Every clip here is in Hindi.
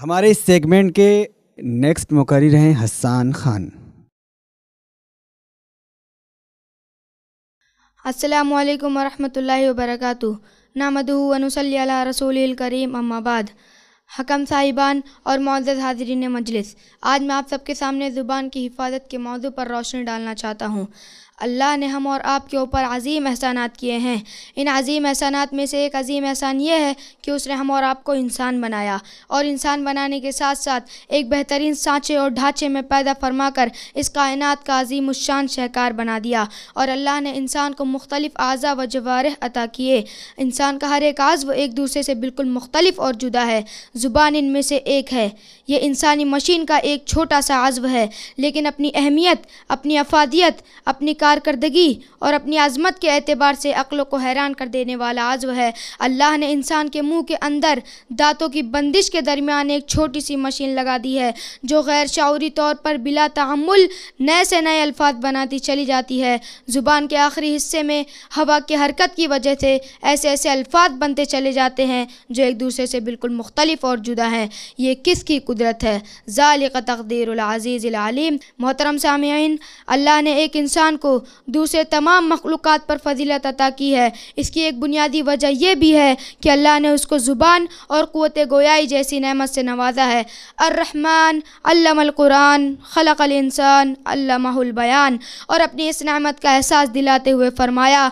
हमारे इस सेगमेंट के नेक्स्ट मुकर्र रहे हसान खान अस्सलाम वालेकुम वरहमतुल्लाहि वबरकातु नामदहु वनुसल्ली अला रसूलिल करीम अम्माबाद हकम साहिबान और मोज़ हाजरीन मजलिस आज मैं आप सबके सामने ज़ुबान की हिफाजत के मौजू पर रोशनी डालना चाहता हूँ अल्लाह ने हम और आपके ऊपर अज़ीम एहसानात किए हैं इन अज़ीम एहसानात में से एक अज़ीम एहसान ये है कि उसने हम और आपको इंसान बनाया और इंसान बनाने के साथ साथ एक बेहतरीन सांचे और ढांचे में पैदा फरमा कर इस कायनात का अजीम शान शहकार बना दिया और अल्लाह ने इंसान को मुख्तलिफ़ अज़ा व जवारह अता किए इंसान का हर एक आज़ एक दूसरे से बिल्कुल मुख्तलिफ और जुदा है ज़ुबान इनमें से एक है यह इंसानी मशीन का एक छोटा सा आज़व है लेकिन अपनी अहमियत अपनी अफादियत अपनी कारकर्दगी और अपनी अजमत के अतबार से अक्लों को हैरान कर देने वाला आजव है अल्लाह ने इंसान के मुंह के अंदर दांतों की बंदिश के दरमियान एक छोटी सी मशीन लगा दी है जो गैर शौरी तौर पर बिला तहमुल नए से नए अल्फाज बनाती चली जाती है ज़ुबान के आखिरी हिस्से में हवा की हरकत की वजह से ऐसे ऐसे अल्फाज बनते चले जाते हैं जो एक दूसरे से बिल्कुल मुख्तलिफ और जुदा हैं ये किसकी कुदरत है ज़ालिक तकदीरज़ीज़ीम मोहतरम सामीन अल्लाह ने एक इंसान को दूसरे तमाम मखलूक़ पर फजीलत अता की है इसकी एक बुनियादी वजह यह भी है कि अल्लाह ने उसको ज़ुबान और क़वत गोयाई जैसी नमत से नवाजा है अर्रहमान अल्लाकुरान खलकल इंसान अल्लाबयान और अपनी इस नमत का एहसास दिलाते हुए फरमाया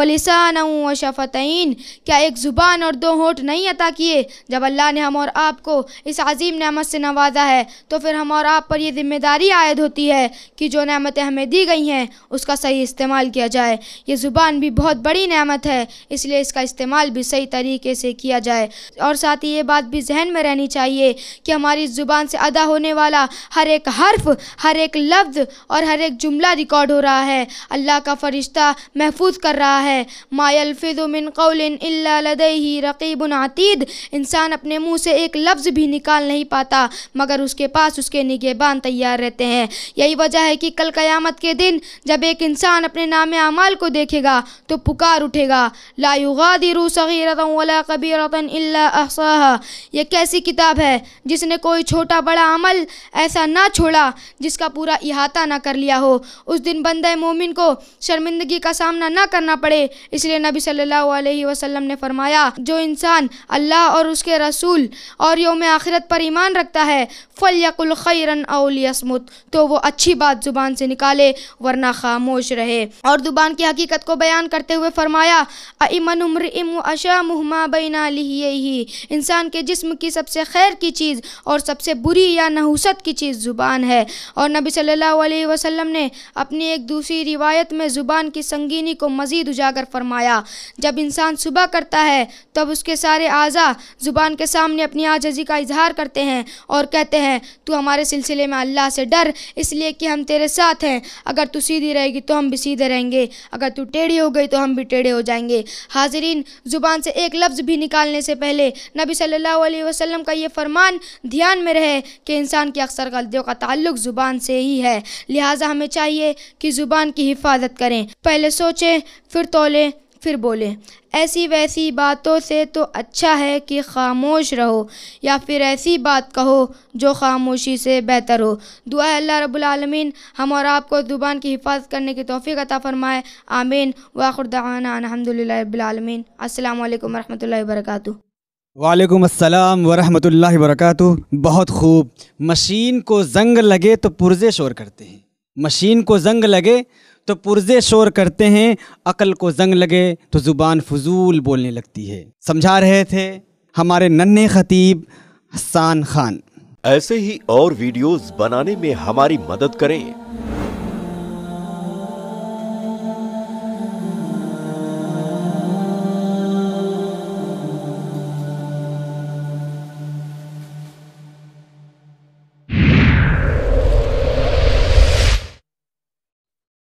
वलिसान शफ़तिन क्या एक ज़ुबान और दो होठ नहीं अता किए जब अल्लाह ने हम और आपको इस अजीम नमत से नवाजा है तो फिर हम और आप पर यह जिम्मेदारी आयद होती है कि जो नमतें हमें दी गई हैं उसका इसका सही इस्तेमाल किया जाए ये ज़ुबान भी बहुत बड़ी नेमत है इसलिए इसका इस्तेमाल भी सही तरीके से किया जाए और साथ ही ये बात भी जहन में रहनी चाहिए कि हमारी ज़ुबान से अदा होने वाला हर एक हर्फ हर एक लफ्ज़ और हर एक जुमला रिकॉर्ड हो रहा है अल्लाह का फरिश्ता महफूज कर रहा है मायलफ़िज़ुमिन कौलिन लदई रकीब आतीद इंसान अपने मुंह से एक लफ्ज़ भी निकाल नहीं पाता मगर उसके पास उसके निगेबान तैयार रहते हैं यही वजह है कि कल क़यामत के दिन जब एक इंसान अपने नाम अमाल को देखेगा तो पुकार उठेगा लायुगा युगादिरु सगीरता वला यह कैसी किताब है जिसने कोई छोटा बड़ा अमल ऐसा ना छोड़ा जिसका पूरा इहाता ना कर लिया हो उस दिन बंद मोमिन को शर्मिंदगी का सामना ना करना पड़े इसलिए नबी सल्लल्लाहु वसल्लम ने फरमाया जो इंसान अल्लाह और उसके रसूल और योम आखिरत पर ईमान रखता है फल यकुल खैरन अलियसमुत तो वो अच्छी बात ज़ुबान से निकाले वरना खामो खामोश रहे और दुबान की हकीकत को बयान करते हुए फरमाया अमन उम्र इम अशा मुहमा बैना ही इंसान के जिसम की सबसे खैर की चीज़ और सबसे बुरी या नहुसत की चीज़ ज़ुबान है और नबी सल्लल्लाहु अलैहि वसल्लम ने अपनी एक दूसरी रिवायत में ज़ुबान की संगीनी को मज़ीद उजागर फरमाया जब इंसान सुबह करता है तब उसके सारे आज़ा ज़ुबान के सामने अपनी आजजी का इजहार करते हैं और कहते हैं तू हमारे सिलसिले में अल्लाह से डर इसलिए कि हम तेरे साथ हैं अगर तू सीधी रहेगी तो हम भी सीधे रहेंगे अगर तू टेढ़ी हो गई तो हम भी टेढ़े हो जाएंगे हाजरीन ज़ुबान से एक लफ्ज़ भी निकालने से पहले नबी सल्लल्लाहु अलैहि वसल्लम का ये फरमान ध्यान में रहे कि इंसान की अक्सर गलतियों का ताल्लुक ज़ुबान से ही है लिहाजा हमें चाहिए कि ज़ुबान की हिफाजत करें पहले सोचें फिर तोलें फिर बोले ऐसी वैसी बातों से तो अच्छा है कि खामोश रहो या फिर ऐसी बात कहो जो खामोशी से बेहतर हो दुआ अल्लाह रबालमीन हम और आपको ज़ुबान की हिफाजत करने की तोहफ़ी अता फ़रमाए आमीन वाखुरदाना अलहमदिल्लाबालमीन अल्लाम वरहमल वर्का वालेकुम अस्सलाम वरहमतुल्लाहि वरकatu बहुत खूब मशीन को जंग लगे तो पुर्जे शोर करते हैं मशीन को जंग लगे तो पुरजे शोर करते हैं अकल को जंग लगे तो ज़ुबान फजूल बोलने लगती है समझा रहे थे हमारे नन्हे खतीब हसान खान ऐसे ही और वीडियोस बनाने में हमारी मदद करें